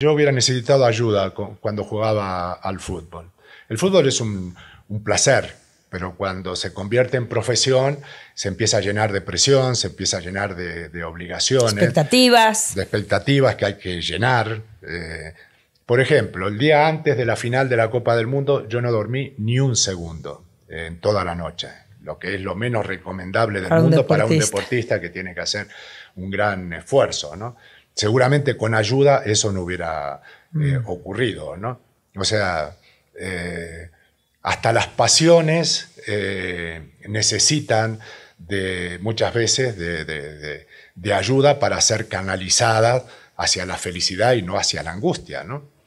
Yo hubiera necesitado ayuda cuando jugaba al fútbol. El fútbol es un, placer, pero cuando se convierte en profesión se empieza a llenar de presión, se empieza a llenar de, de obligaciones. Expectativas. De expectativas que hay que llenar. Eh. por ejemplo, el día antes de la final de la Copa del Mundo yo no dormí ni un segundo en toda la noche, lo que es lo menos recomendable del mundo para un deportista que tiene que hacer un gran esfuerzo, ¿no? seguramente con ayuda eso no hubiera eh, mm. ocurrido, ¿no? O sea, eh, hasta las pasiones eh, necesitan de, muchas veces de, de, ayuda para ser canalizadas hacia la felicidad y no hacia la angustia, ¿no?